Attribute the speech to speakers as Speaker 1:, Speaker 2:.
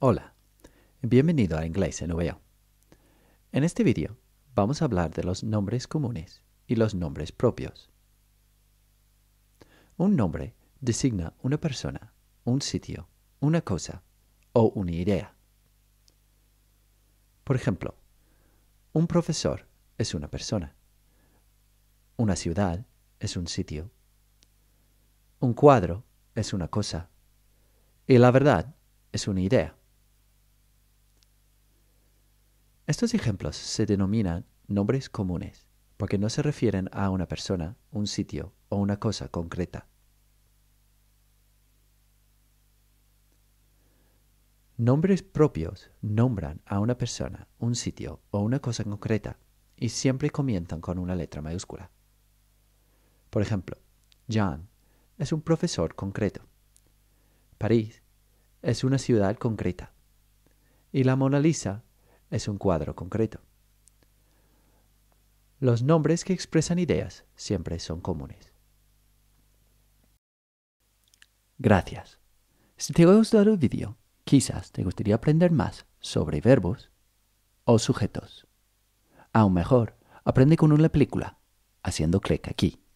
Speaker 1: Hola, bienvenido a Inglés en VO. En este vídeo vamos a hablar de los nombres comunes y los nombres propios. Un nombre designa una persona, un sitio, una cosa o una idea. Por ejemplo, un profesor es una persona, una ciudad es un sitio, un cuadro es una cosa y la verdad es una idea. Estos ejemplos se denominan nombres comunes porque no se refieren a una persona, un sitio o una cosa concreta. Nombres propios nombran a una persona, un sitio o una cosa concreta y siempre comienzan con una letra mayúscula. Por ejemplo, Jean es un profesor concreto. París es una ciudad concreta. Y la Mona Lisa es un cuadro concreto. Los nombres que expresan ideas siempre son comunes. Gracias. Si te ha gustado el vídeo, quizás te gustaría aprender más sobre verbos o sujetos. Aún mejor, aprende con una película, haciendo clic aquí.